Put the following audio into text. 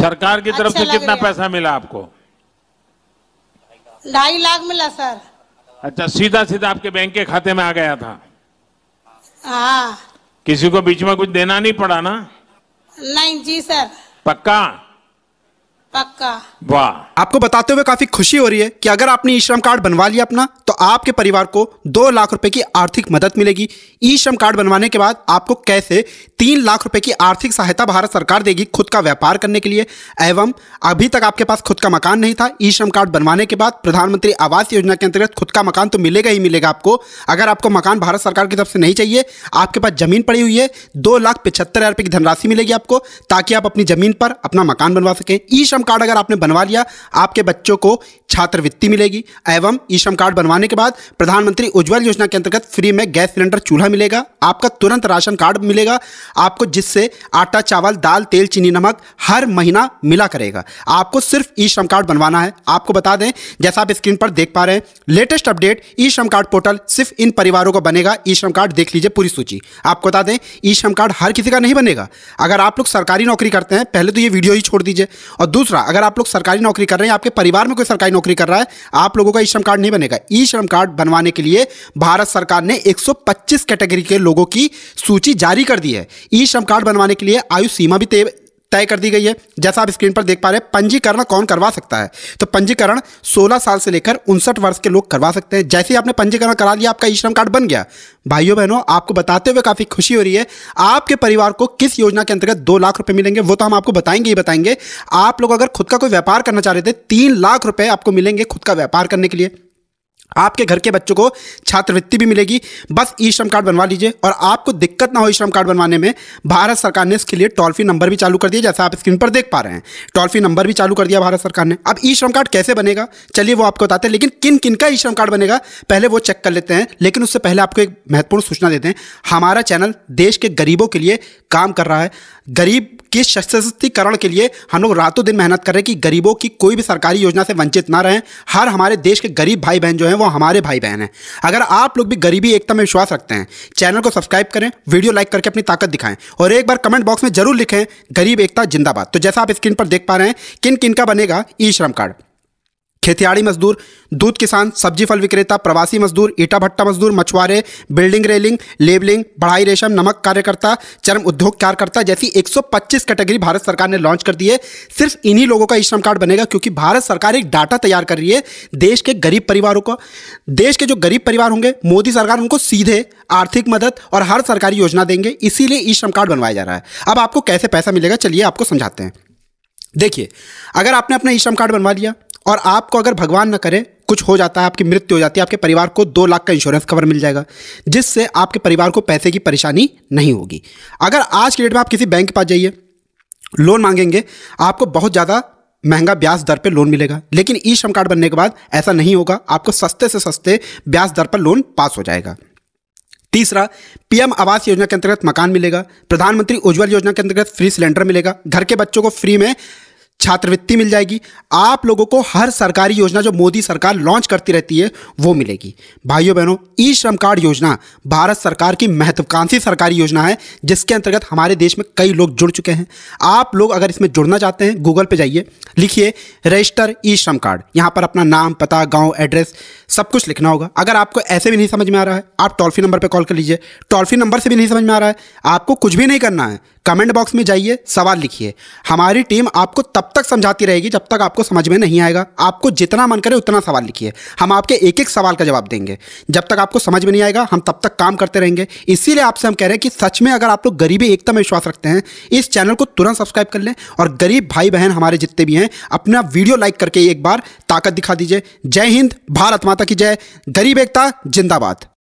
सरकार की तरफ अच्छा से कितना पैसा मिला आपको ढाई लाख मिला सर अच्छा सीधा सीधा आपके बैंक के खाते में आ गया था हाँ किसी को बीच में कुछ देना नहीं पड़ा ना नहीं जी सर पक्का पक्का वाह आपको बताते हुए काफी खुशी हो रही है कि अगर आपने ई श्रम कार्ड बनवा लिया अपना तो आपके परिवार को दो लाख रुपए की आर्थिक मदद मिलेगी ई श्रम कार्ड बनवाने के बाद आपको कैसे तीन लाख रुपए की आर्थिक सहायता भारत सरकार देगी खुद का व्यापार करने के लिए एवं अभी तक आपके पास खुद का मकान नहीं था ई श्रम कार्ड बनवाने के बाद प्रधानमंत्री आवास योजना के अंतर्गत खुद का मकान तो मिलेगा ही मिलेगा आपको अगर आपको मकान भारत सरकार की तरफ से नहीं चाहिए आपके पास जमीन पड़ी हुई है दो लाख पिछहत्तर हजार रुपये की धनराशि मिलेगी आपको ताकि आप अपनी जमीन पर अपना मकान बनवा सकें ई श्रम श्रम कार्ड अगर आपने बनवा लिया आपके बच्चों को छात्रवृत्ति मिलेगी एवं ई श्रम कार्ड बनवाने के बाद प्रधानमंत्री उज्ज्वल योजना के अंतर्गत फ्री में गैस सिलेंडर चूल्हा मिलेगा आपका तुरंत राशन कार्ड मिलेगा आपको जिससे आटा चावल दाल तेल चीनी नमक हर महीना मिला करेगा आपको सिर्फ ई श्रम कार्ड बनवाना है आपको बता दें जैसा आप स्क्रीन पर देख पा रहे हैं लेटेस्ट अपडेट ई श्रम कार्ड पोर्टल सिर्फ इन परिवारों का बनेगा ई श्रम कार्ड देख लीजिए पूरी सूची आपको बता दें ई श्रम कार्ड हर किसी का नहीं बनेगा अगर आप लोग सरकारी नौकरी करते हैं पहले तो ये वीडियो ही छोड़ दीजिए और दूसरा दूसरा अगर आप लोग सरकारी नौकरी कर रहे हैं आपके परिवार में कोई सरकारी नौकरी कर रहा है आप लोगों का ई श्रम कार्ड नहीं बनेगा ई श्रम कार्ड बनवाने के लिए भारत सरकार ने 125 कैटेगरी के लोगों की सूची जारी कर दी है ई श्रम कार्ड बनवाने के लिए आयु सीमा भी तय कर दी गई है जैसा आप स्क्रीन पर देख पा रहे हैं पंजीकरण कौन करवा सकता है तो पंजीकरण 16 साल से लेकर उनसठ वर्ष के लोग करवा सकते हैं जैसे ही आपने पंजीकरण करा लिया आपका ई श्रम कार्ड बन गया भाइयों बहनों आपको बताते हुए काफ़ी खुशी हो रही है आपके परिवार को किस योजना के अंतर्गत दो लाख रुपये मिलेंगे वो तो हम आपको बताएंगे ही बताएंगे आप लोग अगर खुद का कोई व्यापार करना चाह रहे थे तीन लाख रुपए आपको मिलेंगे खुद का व्यापार करने के लिए आपके घर के बच्चों को छात्रवृत्ति भी मिलेगी बस ई श्रम कार्ड बनवा लीजिए और आपको दिक्कत ना हो ई श्रम कार्ड बनवाने में भारत सरकार ने इसके लिए टोल फ्री नंबर भी चालू कर दिया जैसा आप स्क्रीन पर देख पा रहे हैं टोल फ्री नंबर भी चालू कर दिया भारत सरकार ने अब ई श्रम कार्ड कैसे बनेगा चलिए वो आपको बताते हैं लेकिन किन किन का ई श्रम कार्ड बनेगा पहले वो चेक कर लेते हैं लेकिन उससे पहले आपको एक महत्वपूर्ण सूचना देते हैं हमारा चैनल देश के गरीबों के लिए काम कर रहा है गरीब के सशक्तिकरण के लिए हम लोग रातों दिन मेहनत कर रहे हैं कि गरीबों की कोई भी सरकारी योजना से वंचित ना रहें हर हमारे देश के गरीब भाई बहन जो हैं वो हमारे भाई बहन हैं अगर आप लोग भी गरीबी एकता में विश्वास रखते हैं चैनल को सब्सक्राइब करें वीडियो लाइक करके अपनी ताकत दिखाएं और एक बार कमेंट बॉक्स में जरूर लिखें गरीब एकता जिंदाबाद तो जैसा आप स्क्रीन पर देख पा रहे हैं किन किन का बनेगा ई श्रम कार्ड खेतियाड़ी मजदूर दूध किसान सब्जी फल विक्रेता प्रवासी मजदूर ईटा भट्टा मजदूर मछुआरे बिल्डिंग रेलिंग लेबलिंग बढ़ाई रेशम नमक कार्यकर्ता चरम उद्योग कार्यकर्ता जैसी 125 कैटेगरी भारत सरकार ने लॉन्च कर दी है सिर्फ इन्हीं लोगों का ई श्रम कार्ड बनेगा क्योंकि भारत सरकार एक डाटा तैयार कर रही है देश के गरीब परिवारों को देश के जो गरीब परिवार होंगे मोदी सरकार उनको सीधे आर्थिक मदद और हर सरकारी योजना देंगे इसीलिए ई श्रम कार्ड बनवाया जा रहा है अब आपको कैसे पैसा मिलेगा चलिए आपको समझाते हैं देखिए अगर आपने अपना ई श्रम कार्ड बनवा लिया और आपको अगर भगवान न करे कुछ हो जाता है आपकी मृत्यु हो जाती है आपके परिवार को दो लाख का इंश्योरेंस कवर मिल जाएगा जिससे आपके परिवार को पैसे की परेशानी नहीं होगी अगर आज की डेट में आप किसी बैंक के पास जाइए लोन मांगेंगे आपको बहुत ज़्यादा महंगा ब्याज दर पर लोन मिलेगा लेकिन ई श्रम कार्ड बनने के बाद ऐसा नहीं होगा आपको सस्ते से सस्ते ब्याज दर पर लोन पास हो जाएगा तीसरा पीएम आवास योजना के अंतर्गत मकान मिलेगा प्रधानमंत्री उज्जवल योजना के अंतर्गत फ्री सिलेंडर मिलेगा घर के बच्चों को फ्री में छात्रवृत्ति मिल जाएगी आप लोगों को हर सरकारी योजना जो मोदी सरकार लॉन्च करती रहती है वो मिलेगी भाइयों बहनों ई श्रम कार्ड योजना भारत सरकार की महत्वाकांक्षी सरकारी योजना है जिसके अंतर्गत हमारे देश में कई लोग जुड़ चुके हैं आप लोग अगर इसमें जुड़ना चाहते हैं गूगल पर जाइए लिखिए रजिस्टर ई श्रम कार्ड यहाँ पर अपना नाम पता गाँव एड्रेस सब कुछ लिखना होगा अगर आपको ऐसे भी नहीं समझ में आ रहा है आप टोल फ्री नंबर पर कॉल कर लीजिए टोल फ्री नंबर से भी नहीं समझ में आ रहा है आपको कुछ भी नहीं करना है कमेंट बॉक्स में जाइए सवाल लिखिए हमारी टीम आपको तब तक समझाती रहेगी जब तक आपको समझ में नहीं आएगा आपको जितना मन करे उतना सवाल लिखिए हम आपके एक एक सवाल का जवाब देंगे जब तक आपको समझ में नहीं आएगा हम तब तक काम करते रहेंगे इसीलिए आपसे हम कह रहे हैं कि सच में अगर आप लोग गरीबी एकता में विश्वास रखते हैं इस चैनल को तुरंत सब्सक्राइब कर लें और गरीब भाई बहन हमारे जितने भी हैं अपना वीडियो लाइक करके एक बार ताकत दिखा दीजिए जय हिंद भारत माता की जय गरीब एकता जिंदाबाद